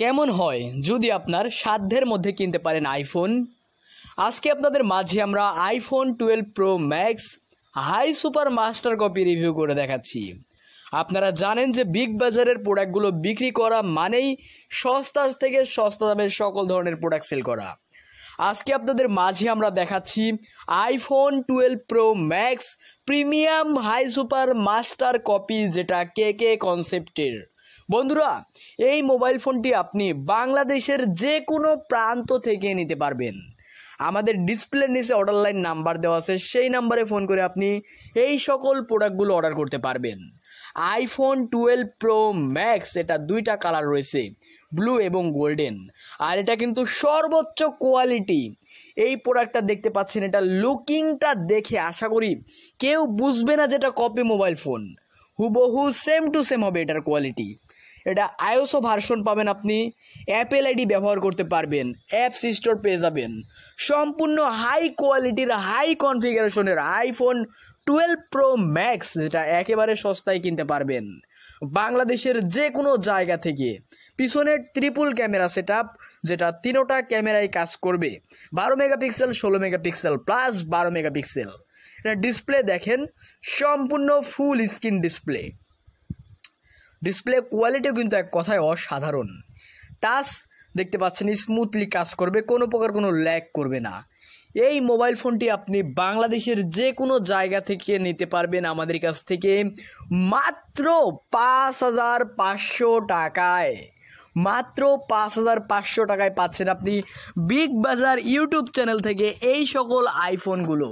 কেমন হয় যদি আপনার সাধ্যের মধ্যে কিনতে পারেন আইফোন আজকে আপনাদের মাঝে আমরা iPhone twelve pro max high super master copy review করে দেখাচ্ছি আপনারা জানেন যে বিগ বাজারের প্রোডাক্টগুলো বিক্রি করা মানেই সস্তার থেকে সস্তা দামের সকল ধরনের প্রোডাক্ট সেল করা আজকে আপনাদের মাঝে আমরা দেখাচ্ছি iPhone twelve pro max premium high super master copy যেটা কে কে কনসেপ্টের বন্ধুরা এই মোবাইল ফোনটি আপনি বাংলাদেশের যে কোনো প্রান্ত থেকে নিতে পারবেন আমাদের ডিসপ্লের নিচে অর্ডার লাইন নাম্বার দেওয়া আছে সেই নাম্বারে ফোন করে আপনি এই সকল প্রোডাক্টগুলো অর্ডার করতে পারবেন আইফোন টুয়েলভ প্রো ম্যাক্স এটা দুইটা কালার রয়েছে ব্লু এবং গোল্ডেন আর এটা কিন্তু সর্বোচ্চ কোয়ালিটি এই প্রোডাক্টটা দেখতে পাচ্ছেন এটা লুকিংটা দেখে আশা করি কেউ বুঝবে না যেটা কপি মোবাইল ফোন হুবহু সেম টু সেম হবে এটার কোয়ালিটি এটা আইওসো ভার্সন পাবেন আপনি অ্যাপেল আইডি ব্যবহার করতে পারবেন অ্যাপস স্টোর পেয়ে যাবেন সম্পূর্ণ হাই কোয়ালিটির হাই কনফিগারেশনের আইফোন টুয়েলভ প্রো ম্যাক্স যেটা একেবারে সস্তায় কিনতে পারবেন বাংলাদেশের যে কোনো জায়গা থেকে পিছনের ত্রিপুল ক্যামেরা সেট যেটা তিনোটা ক্যামেরায় কাজ করবে বারো মেগাপিক্সেল ষোলো মেগাপিক্সেল প্লাস বারো মেগাপিক্সেল এটা ডিসপ্লে দেখেন সম্পূর্ণ ফুল স্ক্রিন ডিসপ্লে ডিসপ্লে কোয়ালিটিও কিন্তু এক কথায় অসাধারণ টাচ দেখতে পাচ্ছেন স্মুথলি কাজ করবে কোনো প্রকার কোনো ল্যাক করবে না এই মোবাইল ফোনটি আপনি বাংলাদেশের যে কোনো জায়গা থেকে নিতে পারবেন আমাদের কাছ থেকে মাত্র পাঁচ হাজার পাঁচশো টাকায় মাত্র পাঁচ হাজার পাঁচশো টাকায় পাচ্ছেন আপনি বিগ বাজার ইউটিউব চ্যানেল থেকে এই সকল আইফোনগুলো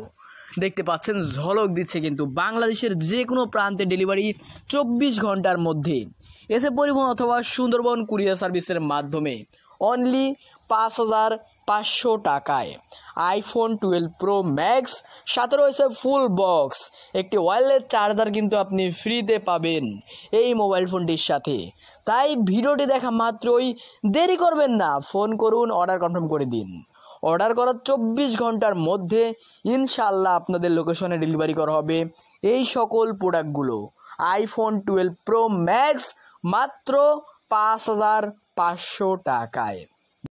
দেখতে পাচ্ছেন ঝলক দিচ্ছে কিন্তু বাংলাদেশের যে কোনো প্রান্তে ডেলিভারি চব্বিশ ঘন্টার মধ্যে এসে পরিবহন অথবা সুন্দরবন কুরিয়ার সার্ভিসের মাধ্যমে অনলি পাঁচ হাজার পাঁচশো টাকায় আইফোন টুয়েলভ প্রো ম্যাক্স সাথে রয়েছে ফুল বক্স একটি ওয়্যারলেস চার্জার কিন্তু আপনি ফ্রিতে পাবেন এই মোবাইল ফোনটির সাথে তাই ভিডিওটি দেখা মাত্রই দেরি করবেন না ফোন করুন অর্ডার কনফার্ম করে দিন অর্ডার করার চব্বিশ ঘন্টার মধ্যে ইনশাল্লাহ আপনাদের লোকেশনে ডেলিভারি করা হবে এই সকল প্রোডাক্টগুলো আইফোন টুয়েলভ প্রো ম্যাক্স মাত্র পাঁচ হাজার পাঁচশো টাকায়